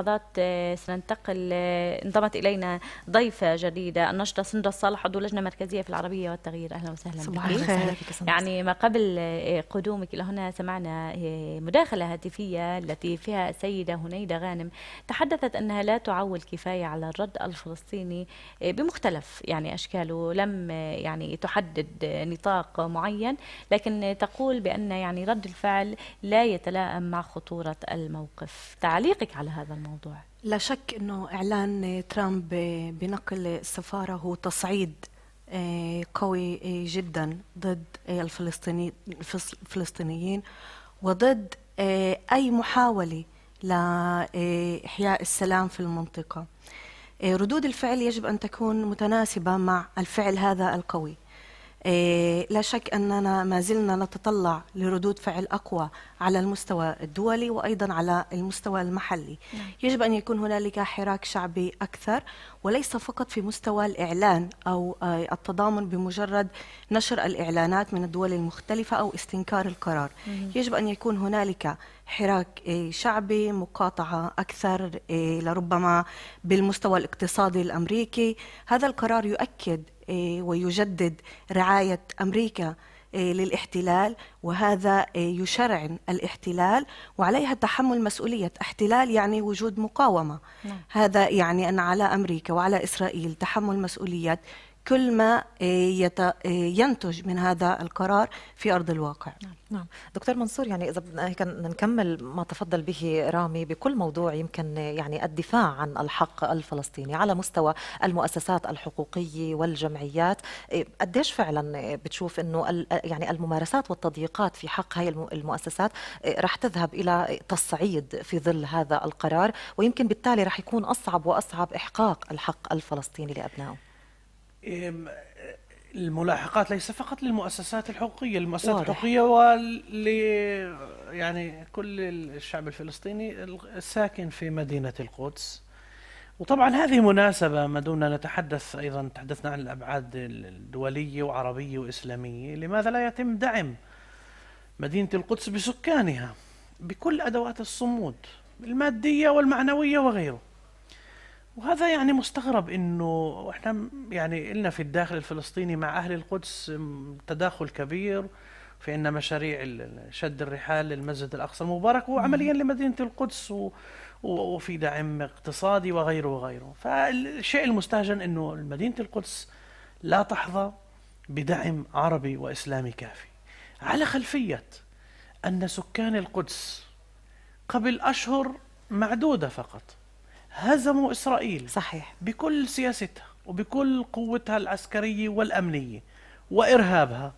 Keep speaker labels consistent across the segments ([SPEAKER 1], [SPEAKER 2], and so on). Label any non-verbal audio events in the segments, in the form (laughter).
[SPEAKER 1] لحظات آه، سننتقل آه، انضمت الينا ضيفه جديده النشطه سندرا الصالح عضو لجنه مركزيه في العربيه والتغيير اهلا وسهلا صباح الخير يعني ما قبل آه، قدومك الى هنا سمعنا مداخله هاتفيه التي فيها السيده هنيده غانم تحدثت انها لا تعول كفايه على الرد الفلسطيني بمختلف يعني اشكاله لم يعني تحدد نطاق معين لكن تقول بان يعني رد الفعل لا يتلائم مع خطوره الموقف تعليقك على هذا الموضوع الموضوع
[SPEAKER 2] لا شك انه اعلان ترامب بنقل السفاره هو تصعيد آه، قوي آه، جدا ضد الفلسطينيين وضد آه، اي محاوله لاحياء السلام في المنطقه ردود الفعل يجب ان تكون متناسبه مع الفعل هذا القوي إيه، لا شك أننا ما زلنا نتطلع لردود فعل أقوى على المستوى الدولي وأيضا على المستوى المحلي نعم. يجب أن يكون هنالك حراك شعبي أكثر وليس فقط في مستوى الإعلان أو آه، التضامن بمجرد نشر الإعلانات من الدول المختلفة أو استنكار القرار نعم. يجب أن يكون هنالك حراك إيه، شعبي مقاطعة أكثر إيه، لربما بالمستوى الاقتصادي الأمريكي هذا القرار يؤكد إيه، ويجدد رعاية أمريكا إيه، للاحتلال وهذا إيه، يشرعن الاحتلال وعليها تحمل مسؤولية احتلال يعني وجود مقاومة نعم. هذا يعني أن على أمريكا وعلى إسرائيل تحمل مسؤولية كل ما آه، يت... آه، ينتج من هذا القرار في ارض الواقع
[SPEAKER 3] نعم. نعم. دكتور منصور يعني اذا بدنا هيك نكمل ما تفضل به رامي بكل موضوع يمكن آه، يعني الدفاع عن الحق الفلسطيني على مستوى المؤسسات الحقوقيه والجمعيات قديش فعلا بتشوف انه يعني الممارسات والتضييقات في حق هاي المؤسسات رح تذهب الى تصعيد في ظل هذا القرار ويمكن بالتالي رح يكون اصعب واصعب احقاق الحق الفلسطيني لابنائه
[SPEAKER 4] الملاحقات ليس فقط للمؤسسات الحقوقيه، المؤسسات واضح. الحقوقيه ول يعني كل الشعب الفلسطيني الساكن في مدينه القدس. وطبعا هذه مناسبة ما دمنا نتحدث أيضا تحدثنا عن الأبعاد الدولية وعربية وإسلامية لماذا لا يتم دعم مدينة القدس بسكانها بكل أدوات الصمود المادية والمعنوية وغيره وهذا يعني مستغرب انه احنا يعني لنا في الداخل الفلسطيني مع اهل القدس تداخل كبير في ان مشاريع شد الرحال للمسجد الاقصى المبارك وعمليا لمدينه القدس و وفي دعم اقتصادي وغيره وغيره فالشيء المستهجن انه مدينه القدس لا تحظى بدعم عربي واسلامي كافي على خلفيه ان سكان القدس قبل اشهر معدوده فقط هزموا إسرائيل صحيح بكل سياستها وبكل قوتها العسكرية والأمنية وإرهابها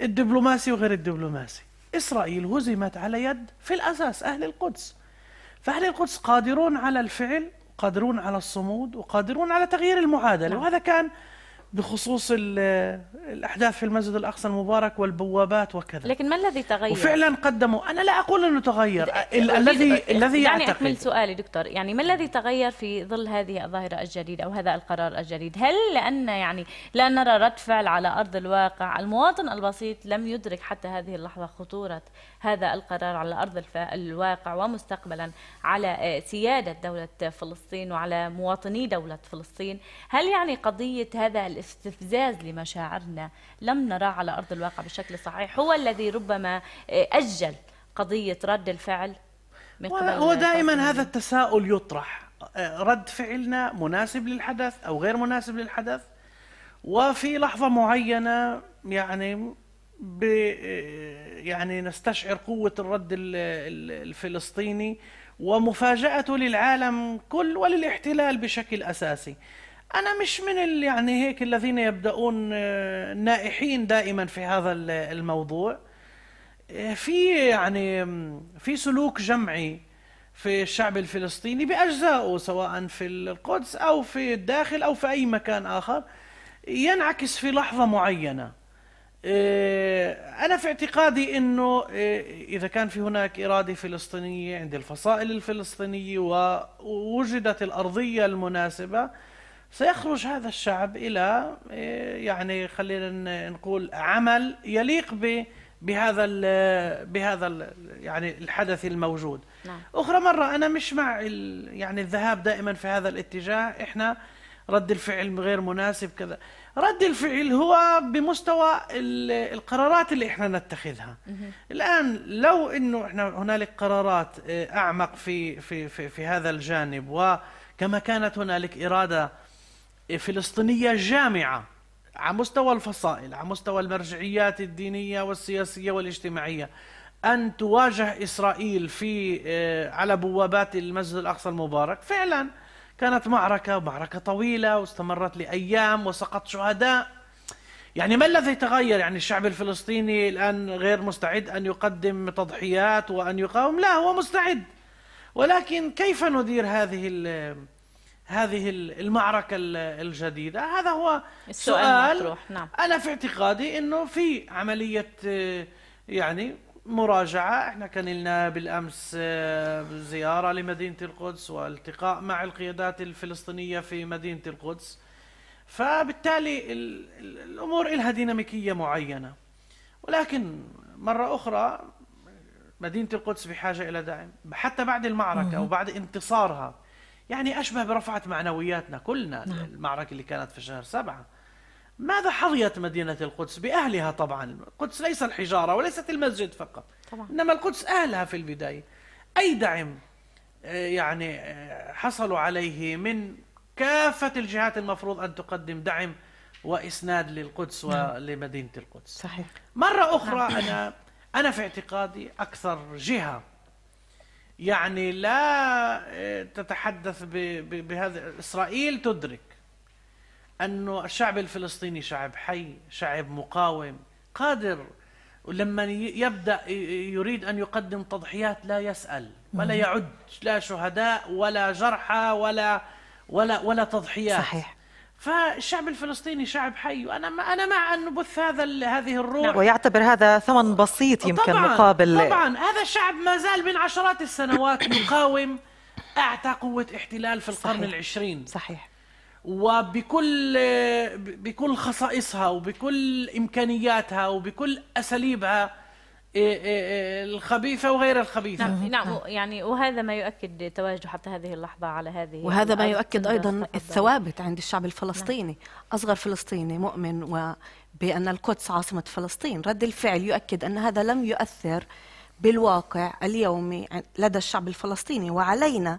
[SPEAKER 4] الدبلوماسي وغير الدبلوماسي إسرائيل هزمت على يد في الأساس أهل القدس فأهل القدس قادرون على الفعل قادرون على الصمود وقادرون على تغيير المعادلة نعم. وهذا كان بخصوص الاحداث في المسجد الاقصى المبارك والبوابات وكذا
[SPEAKER 1] لكن ما الذي تغير وفعلا
[SPEAKER 4] قدموا انا لا اقول انه تغير الذي الذي يعني اكمل
[SPEAKER 1] سؤالي دكتور يعني ما الذي تغير في ظل هذه الظاهره الجديده او هذا القرار الجديد هل لان يعني لا نرى رد فعل على ارض الواقع المواطن البسيط لم يدرك حتى هذه اللحظه خطوره هذا القرار على ارض الواقع ومستقبلا على آه، سياده دوله فلسطين وعلى مواطني دوله فلسطين هل يعني قضيه هذا استفزاز لمشاعرنا لم نراه على أرض الواقع بشكل صحيح هو الذي ربما أجل قضية رد الفعل من قبل هو دائما
[SPEAKER 4] هذا التساؤل يطرح آه، رد فعلنا مناسب للحدث أو غير مناسب للحدث وفي لحظة معينة يعني ب آه، يعني نستشعر قوة الرد الفلسطيني ومفاجأته للعالم كل وللاحتلال بشكل أساسي أنا مش من ال... يعني هيك الذين يبدأون آه، نائحين دائما في هذا الموضوع آه، في يعني في سلوك جمعي في الشعب الفلسطيني بأجزائه سواء في القدس أو في الداخل أو في أي مكان آخر ينعكس في لحظة معينة آه، أنا في اعتقادي أنه إذا كان في هناك إرادة فلسطينية عند الفصائل الفلسطينية ووجدت الأرضية المناسبة سيخرج هذا الشعب الى إيه، يعني خلينا نقول عمل يليق ب بهذا ال بهذا ال يعني الحدث الموجود نعم. اخرى مره انا مش مع يعني الذهاب دائما في هذا الاتجاه احنا رد الفعل غير مناسب كذا رد الفعل هو بمستوى القرارات اللي احنا نتخذها الان لو انه احنا هنالك قرارات إيه، اعمق في في في, في هذا الجانب وكما كانت هنالك اراده فلسطينية جامعة على مستوى الفصائل على مستوى المرجعيات الدينية والسياسية والاجتماعية أن تواجه إسرائيل في آه، على بوابات المسجد الأقصى المبارك فعلا كانت معركة معركة طويلة واستمرت لأيام وسقط شهداء يعني ما الذي تغير يعني الشعب الفلسطيني الآن غير مستعد أن يقدم تضحيات وأن يقاوم لا هو مستعد ولكن كيف ندير هذه هذه المعركة الجديدة هذا هو
[SPEAKER 1] السؤال سؤال نعم.
[SPEAKER 4] أنا في اعتقادي أنه في عملية يعني مراجعة احنا كان لنا بالأمس آه، زيارة لمدينة القدس والتقاء مع القيادات الفلسطينية في مدينة القدس فبالتالي الأمور لها ديناميكية معينة ولكن مرة أخرى مدينة القدس بحاجة إلى دعم حتى بعد المعركة وبعد انتصارها يعني أشبه برفعت معنوياتنا كلنا نعم. المعركة اللي كانت في شهر سبعة ماذا حظيت مدينة القدس بأهلها طبعا القدس ليس الحجارة وليست المسجد فقط طبعا. إنما القدس أهلها في البداية أي دعم آه، يعني آه، حصلوا عليه من كافة الجهات المفروض أن تقدم دعم وإسناد للقدس نعم. ولمدينة القدس صحيح
[SPEAKER 1] مرة أخرى نعم. أنا
[SPEAKER 4] أنا في اعتقادي أكثر جهة يعني لا آه، تتحدث بهذا إسرائيل تدرك أنه الشعب الفلسطيني شعب حي شعب مقاوم قادر ولما يبدأ يريد أن يقدم تضحيات لا يسأل ولا يعد لا شهداء ولا جرحى ولا ولا ولا تضحيات صحيح فالشعب الفلسطيني شعب حي وانا انا مع ان نبث هذا هذه الروح نعم.
[SPEAKER 3] ويعتبر هذا ثمن بسيط يمكن طبعاً مقابل طبعا
[SPEAKER 4] هذا الشعب ما زال من عشرات السنوات (coughs) مقاوم اعتى قوه احتلال في القرن صحيح. العشرين صحيح وبكل بكل خصائصها وبكل امكانياتها وبكل اساليبها
[SPEAKER 1] إيه، إيه، إيه، الخبيثه وغير الخبيثه نعم نعم يعني وهذا ما يؤكد تواجده حتى هذه اللحظه على هذه وهذا ما يؤكد ايضا
[SPEAKER 2] الثوابت عند الشعب نعم. الفلسطيني نعم. اصغر فلسطيني مؤمن بان القدس عاصمه فلسطين رد الفعل يؤكد ان هذا لم يؤثر بالواقع اليومي لدى الشعب الفلسطيني وعلينا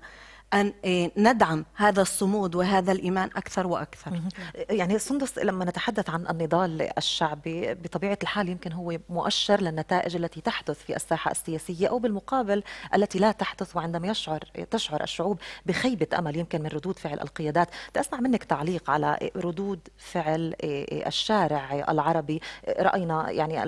[SPEAKER 2] ان إيه، ندعم هذا الصمود وهذا الايمان اكثر واكثر. يعني سندس
[SPEAKER 3] لما نتحدث عن النضال الشعبي بطبيعه الحال يمكن هو مؤشر للنتائج التي تحدث في الساحه السياسيه او بالمقابل التي لا تحدث وعندما يشعر تشعر الشعوب بخيبه امل يمكن من ردود فعل القيادات، بدي اسمع منك تعليق على إيه، ردود فعل إيه، الشارع العربي، راينا يعني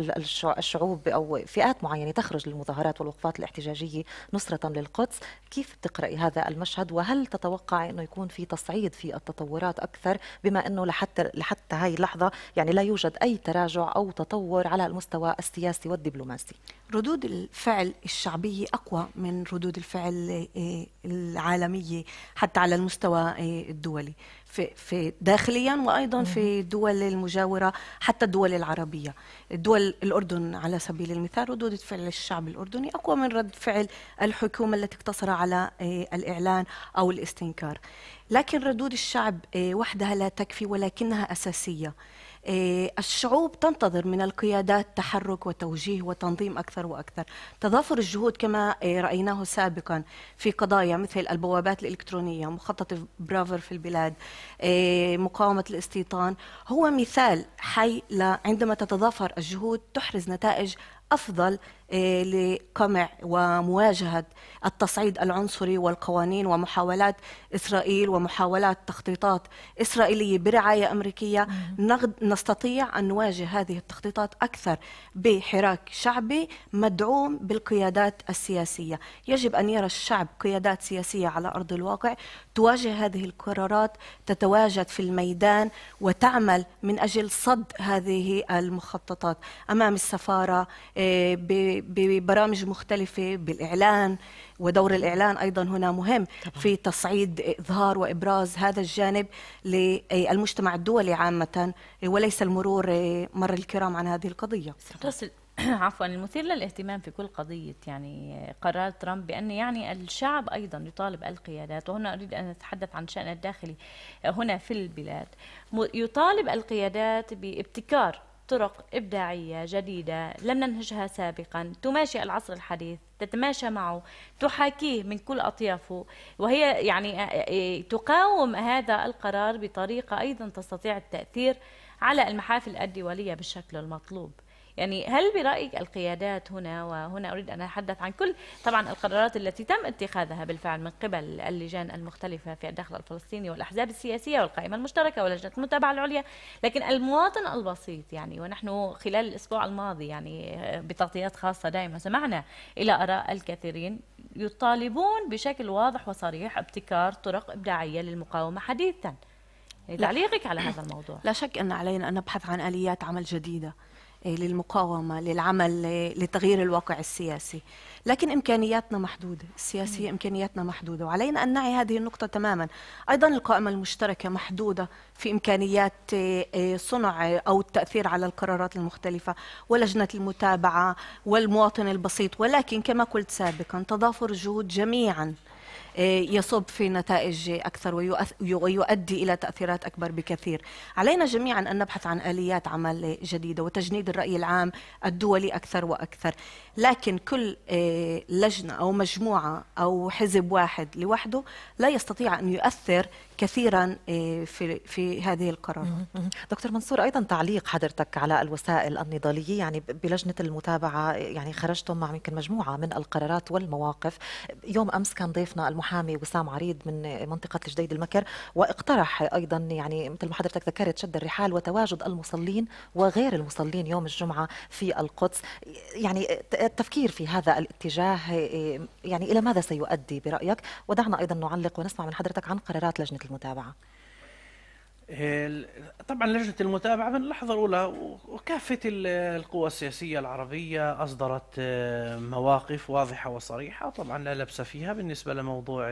[SPEAKER 3] الشعوب او فئات معينه تخرج للمظاهرات والوقفات الاحتجاجيه نصره للقدس، كيف بتقراي هذا المشهد المشهد وهل تتوقع انه يكون في تصعيد في التطورات اكثر بما انه لحتى لحتى هاي اللحظه يعني لا يوجد اي تراجع او تطور على المستوى السياسي والدبلوماسي
[SPEAKER 2] ردود الفعل الشعبيه اقوى من ردود الفعل آه، آه، العالميه حتى على المستوى آه، الدولي في في داخليا وايضا في الدول المجاوره حتى الدول العربيه الدول الاردن على سبيل المثال ردود فعل الشعب الاردني اقوى من رد فعل الحكومه التي اقتصر على إيه، الاعلان او الاستنكار لكن ردود الشعب آه، وحدها لا تكفي ولكنها أساسية آه، الشعوب تنتظر من القيادات تحرك وتوجيه وتنظيم اكثر واكثر. تضافر الجهود كما آه، رايناه سابقا في قضايا مثل البوابات الالكترونيه، مخطط برافر في البلاد، مقاومه الاستيطان، هو مثال حي عندما تتضافر الجهود تحرز نتائج افضل آه، لقمع ومواجهة التصعيد العنصري والقوانين ومحاولات إسرائيل ومحاولات تخطيطات إسرائيلية برعاية أمريكية نستطيع أن نواجه هذه التخطيطات أكثر بحراك شعبي مدعوم بالقيادات السياسية يجب أن يرى الشعب قيادات سياسية على أرض الواقع تواجه هذه القرارات تتواجد في الميدان وتعمل من أجل صد هذه المخططات أمام السفارة آه، ب ببرامج مختلفة بالإعلان ودور الإعلان أيضا هنا مهم طبعا. في تصعيد إظهار وإبراز هذا الجانب للمجتمع الدولي عامة وليس المرور آه، مر الكرام عن هذه القضية (clears throat)
[SPEAKER 1] عفوا المثير للاهتمام في كل قضية يعني قرار ترامب بأن يعني الشعب أيضا يطالب القيادات وهنا أريد أن أتحدث عن شأن الداخلي آه، هنا في البلاد يطالب القيادات بابتكار طرق إبداعية جديدة لم ننهجها سابقا تماشي العصر الحديث تتماشى معه تحاكيه من كل أطيافه وهي يعني آه، آه، تقاوم هذا القرار بطريقة أيضا تستطيع التأثير على المحافل الدولية بالشكل المطلوب يعني هل برأيك القيادات هنا وهنا أريد أن أتحدث عن كل طبعا القرارات التي تم اتخاذها بالفعل من قبل اللجان المختلفة في الداخل الفلسطيني والأحزاب السياسية والقائمة المشتركة ولجنة المتابعة العليا لكن المواطن البسيط يعني ونحن خلال الأسبوع الماضي يعني بتغطيات خاصة دائما سمعنا إلى آراء الكثيرين يطالبون بشكل واضح وصريح ابتكار طرق إبداعية للمقاومة حديثا تعليقك على هذا الموضوع لا شك
[SPEAKER 2] أن علينا أن نبحث عن آليات عمل جديدة آه، للمقاومه للعمل آه، لتغيير الواقع السياسي لكن امكانياتنا محدوده السياسيه امكانياتنا محدوده وعلينا ان نعي هذه النقطه تماما ايضا القائمه المشتركه محدوده في امكانيات آه، صنع او التاثير على القرارات المختلفه ولجنه المتابعه والمواطن البسيط ولكن كما قلت سابقا تضافر جهود جميعا آه، يصب في نتائج أكثر ويؤدي إلى تأثيرات أكبر بكثير علينا جميعا أن نبحث عن آليات عمل جديدة وتجنيد الرأي العام الدولي أكثر وأكثر لكن كل آه، لجنة أو مجموعة أو حزب واحد لوحده لا يستطيع أن يؤثر كثيرا إيه، في في هذه القرارات. دكتور
[SPEAKER 3] منصور ايضا تعليق حضرتك على الوسائل النضاليه يعني بلجنه المتابعه يعني خرجتم مع يمكن مجموعه من القرارات والمواقف يوم امس كان ضيفنا المحامي وسام عريض من منطقه الجديد المكر واقترح ايضا يعني مثل ما حضرتك ذكرت شد الرحال وتواجد المصلين وغير المصلين يوم الجمعه في القدس يعني التفكير في هذا الاتجاه إيه، يعني الى ماذا سيؤدي برايك ودعنا ايضا نعلق ونسمع من حضرتك عن قرارات لجنه المتابعه؟
[SPEAKER 4] طبعا لجنة المتابعة من اللحظة الأولى وكافة القوى السياسية العربية أصدرت آه، مواقف واضحة وصريحة طبعا لا لبس فيها بالنسبة لموضوع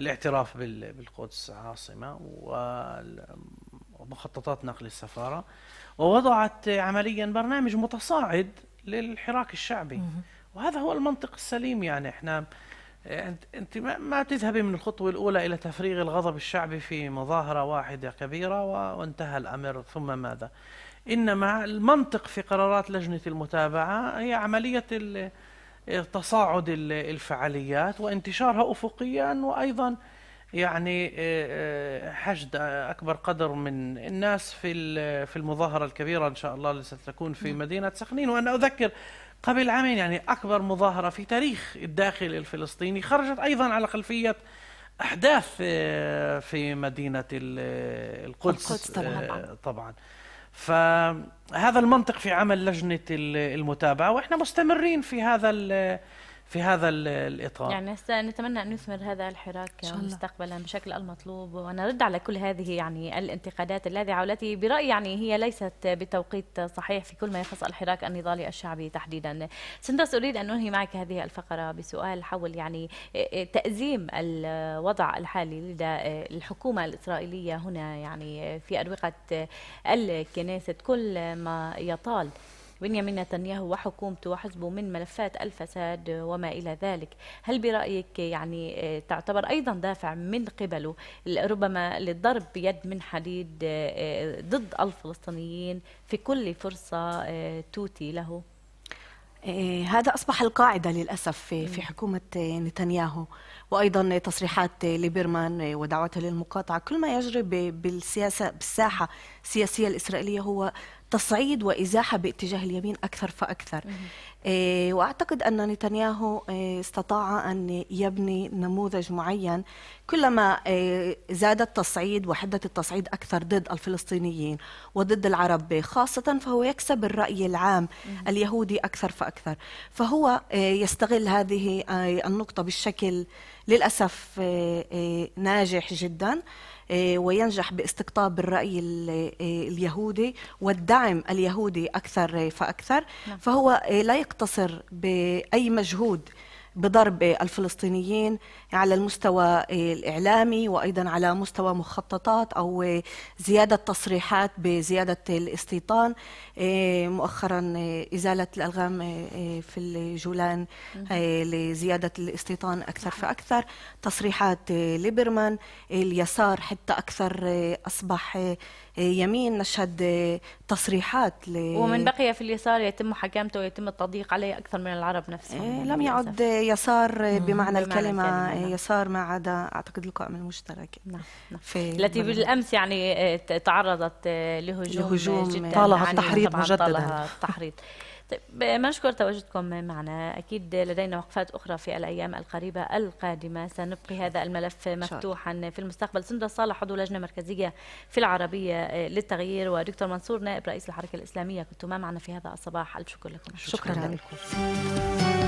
[SPEAKER 4] الاعتراف بالقدس عاصمة ومخططات نقل السفارة ووضعت عمليا برنامج متصاعد للحراك الشعبي وهذا هو المنطق السليم يعني احنا إيه، أنت ما تذهبي من الخطوة الأولى إلى تفريغ الغضب الشعبي في مظاهرة واحدة كبيرة وانتهى الأمر ثم ماذا إنما المنطق في قرارات لجنة المتابعة هي عملية تصاعد الفعاليات وانتشارها أفقيا وأيضا يعني إيه، إيه، حشد أكبر قدر من الناس في في المظاهرة الكبيرة إن شاء الله اللي ستكون في نعم. مدينة سخنين وأنا أذكر قبل عامين يعني أكبر مظاهرة في تاريخ الداخل الفلسطيني خرجت أيضا على خلفية أحداث آه، في مدينة آه، القدس, القدس طبعا, آه، طبعا. فهذا المنطق في عمل لجنة المتابعة وإحنا مستمرين في هذا في هذا الإطار يعني
[SPEAKER 1] نتمنى أن يثمر هذا الحراك مستقبلا بشكل المطلوب ونرد على كل هذه يعني الانتقادات اللاذعة والتي برأيي يعني هي ليست بتوقيت صحيح في كل ما يخص الحراك النضالي الشعبي تحديدا سندس أريد أن أنهي معك هذه الفقرة بسؤال حول يعني تأزيم الوضع الحالي لدى الحكومة الإسرائيلية هنا يعني في أروقة الكنيسة كل ما يطال بنيامين نتنياهو وحكومته وحزبه من ملفات الفساد وما إلى ذلك هل برأيك يعني آه، تعتبر أيضا دافع من قبله ربما للضرب بيد من حديد آه، آه، ضد الفلسطينيين في كل فرصة توتي له
[SPEAKER 2] هذا أصبح القاعدة للأسف في حكومة نتنياهو وأيضا تصريحات ليبرمان ودعوته للمقاطعة كل ما يجري بالسياسة بالساحة السياسية الإسرائيلية هو تصعيد وإزاحة باتجاه اليمين أكثر فأكثر إيه، وأعتقد أن نتنياهو إيه، استطاع أن يبني نموذج معين كلما إيه، زاد التصعيد وحدة التصعيد أكثر ضد الفلسطينيين وضد العرب خاصة فهو يكسب الرأي العام اليهودي أكثر فأكثر فهو يستغل هذه النقطة بالشكل للأسف ناجح جداً آه، وينجح باستقطاب الرأي آه، اليهودي والدعم اليهودي أكثر فأكثر نعم. فهو آه، لا يقتصر بأي مجهود بضرب الفلسطينيين على المستوى الإعلامي وأيضا على مستوى مخططات أو زيادة تصريحات بزيادة الاستيطان مؤخرا إزالة الألغام في الجولان لزيادة الاستيطان أكثر فأكثر تصريحات ليبرمان اليسار حتى أكثر أصبح يمين نشهد تصريحات ل... ومن
[SPEAKER 1] بقي في اليسار يتم محاكمته ويتم التضييق عليه اكثر من العرب نفسهم إيه، لم
[SPEAKER 2] يعد يسار بمعنى, بمعنى الكلمه, الكلمة. نعم. إيه، يسار ما عدا اعتقد القائمه المشتركه نعم. نعم. التي بالامس
[SPEAKER 1] يعني آه، تعرضت آه، لهجوم, لهجوم جدا طالها يعني، التحريض مجددا طالها التحريض (laughs) طيب بنشكر تواجدكم معنا أكيد لدينا وقفات أخرى في الأيام القريبة القادمة سنبقي هذا الملف مفتوحا في المستقبل سندرة صالح عضو لجنة مركزية في العربية للتغيير ودكتور منصور نائب رئيس الحركة الإسلامية كنتما معنا في هذا الصباح ألف شكر لكم شكرا, شكرا
[SPEAKER 4] لكم